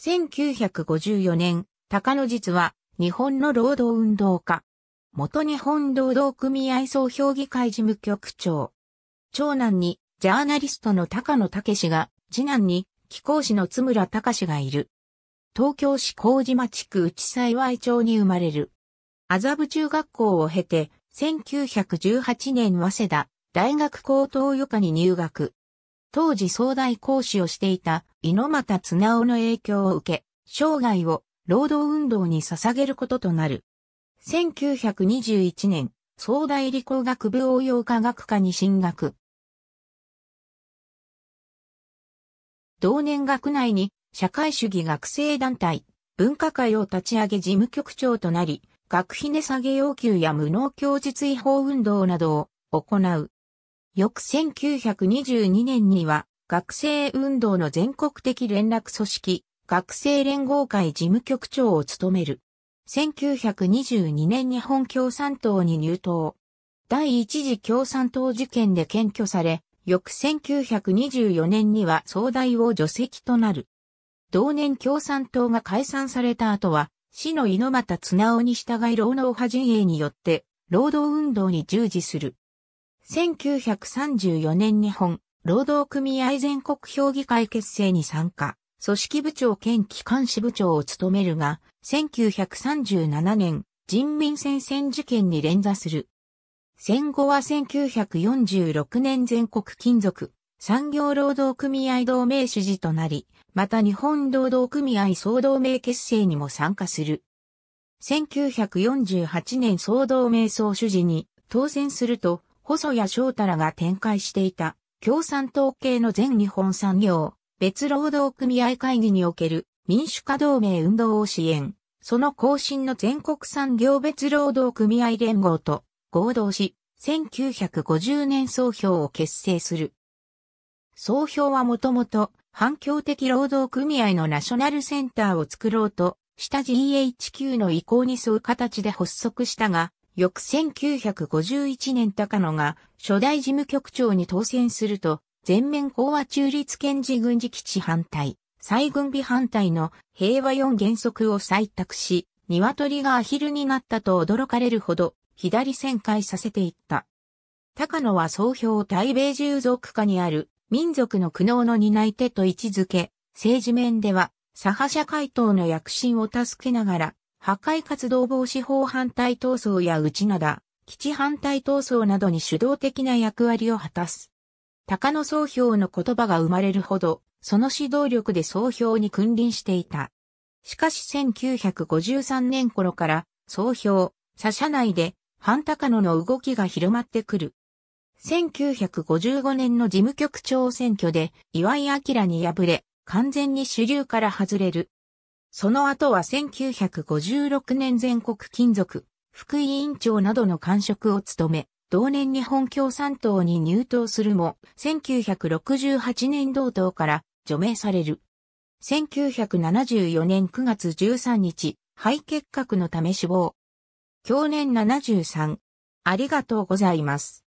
1954年、高野実は日本の労働運動家。元日本労働組合総評議会事務局長。長男にジャーナリストの高野武が、次男に気候師の津村隆がいる。東京市麹島地区内幸町に生まれる。麻布中学校を経て、1918年早稲田大学高等予科に入学。当時総大講師をしていた猪俣綱夫の影響を受け、生涯を労働運動に捧げることとなる。1921年、総大理工学部応用科学科に進学。同年学内に社会主義学生団体、文化会を立ち上げ事務局長となり、学費値下げ要求や無能教日違法運動などを行う。翌1922年には、学生運動の全国的連絡組織、学生連合会事務局長を務める。1922年日本共産党に入党。第一次共産党事件で検挙され、翌1924年には総代を除籍となる。同年共産党が解散された後は、市の猪俣綱尾に従い労働派陣営によって、労働運動に従事する。1934年日本、労働組合全国評議会結成に参加、組織部長兼機関支部長を務めるが、1937年、人民戦線事件に連座する。戦後は1946年全国金属、産業労働組合同盟主事となり、また日本労働組合総同盟結成にも参加する。1948年総同盟総主事に当選すると、細谷翔太らが展開していた共産党系の全日本産業別労働組合会議における民主化同盟運動を支援、その後進の全国産業別労働組合連合と合同し、1950年総評を結成する。総評はもともと反響的労働組合のナショナルセンターを作ろうと下 GHQ の意向に沿う形で発足したが、翌1951年高野が初代事務局長に当選すると、全面講和中立検事軍事基地反対、再軍備反対の平和4原則を採択し、鶏がアヒルになったと驚かれるほど、左旋回させていった。高野は総評対米従属下にある民族の苦悩の担い手と位置づけ、政治面では左派社会党の躍進を助けながら、破壊活動防止法反対闘争や内灘、基地反対闘争などに主導的な役割を果たす。高野総評の言葉が生まれるほど、その指導力で総評に君臨していた。しかし1953年頃から、総評、左社内で、反高野の動きが広まってくる。1955年の事務局長選挙で、岩井明に敗れ、完全に主流から外れる。その後は1956年全国金属、副委員長などの官職を務め、同年日本共産党に入党するも、1968年同党から除名される。1974年9月13日、肺結核のため死亡。去年73。ありがとうございます。